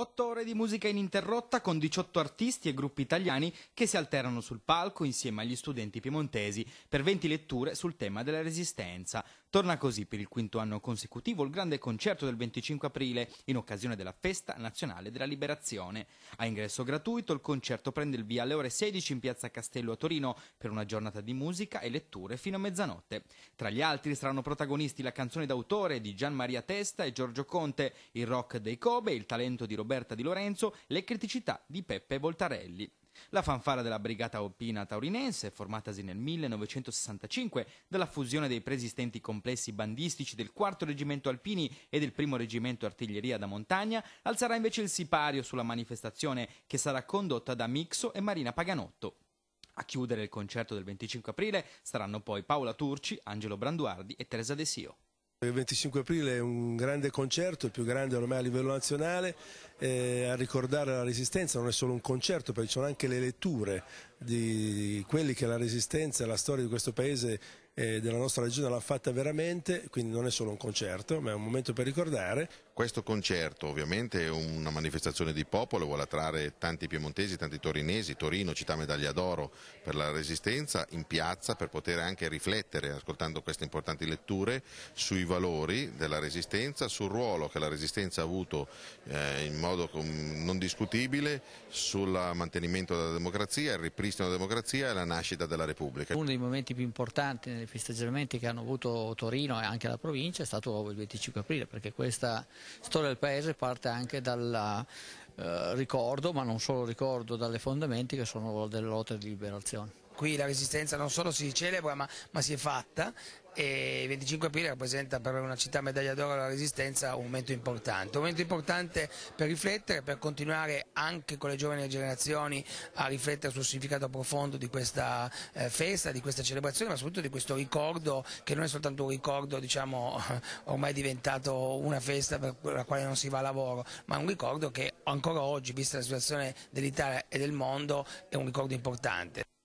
Otto ore di musica ininterrotta con 18 artisti e gruppi italiani che si alternano sul palco insieme agli studenti piemontesi per 20 letture sul tema della resistenza. Torna così per il quinto anno consecutivo il grande concerto del 25 aprile in occasione della Festa Nazionale della Liberazione. A ingresso gratuito il concerto prende il via alle ore 16 in piazza Castello a Torino per una giornata di musica e letture fino a mezzanotte. Tra gli altri saranno protagonisti la canzone d'autore di Gian Maria Testa e Giorgio Conte, il rock dei Kobe, il talento di Roberto Roberta Di Lorenzo le criticità di Peppe Voltarelli. La fanfara della Brigata Alpina Taurinense, formatasi nel 1965 dalla fusione dei preesistenti complessi bandistici del 4 Reggimento Alpini e del 1 Reggimento Artiglieria da Montagna, alzerà invece il sipario sulla manifestazione che sarà condotta da Mixo e Marina Paganotto. A chiudere il concerto del 25 aprile saranno poi Paola Turci, Angelo Branduardi e Teresa De Sio. Il 25 aprile è un grande concerto, il più grande ormai a livello nazionale, eh, a ricordare la Resistenza non è solo un concerto, perché ci sono anche le letture di quelli che la Resistenza, e la storia di questo paese eh, della nostra regione l'ha fatta veramente, quindi non è solo un concerto, ma è un momento per ricordare. Questo concerto ovviamente è una manifestazione di popolo, vuole attrarre tanti piemontesi, tanti torinesi, Torino, città medaglia d'oro per la resistenza, in piazza per poter anche riflettere, ascoltando queste importanti letture, sui valori della resistenza, sul ruolo che la resistenza ha avuto eh, in modo non discutibile sul mantenimento della democrazia, il ripristino della democrazia e la nascita della Repubblica. Uno dei momenti più importanti nelle festeggiamenti che hanno avuto Torino e anche la provincia è stato il 25 aprile, perché questa storia del paese parte anche dal eh, ricordo, ma non solo ricordo, dalle fondamenti che sono delle lotte di liberazione qui la resistenza non solo si celebra ma, ma si è fatta e il 25 aprile rappresenta per una città medaglia d'oro alla resistenza un momento importante, un momento importante per riflettere, per continuare anche con le giovani generazioni a riflettere sul significato profondo di questa eh, festa, di questa celebrazione, ma soprattutto di questo ricordo che non è soltanto un ricordo diciamo, ormai diventato una festa per la quale non si va a lavoro, ma un ricordo che ancora oggi, vista la situazione dell'Italia e del mondo, è un ricordo importante.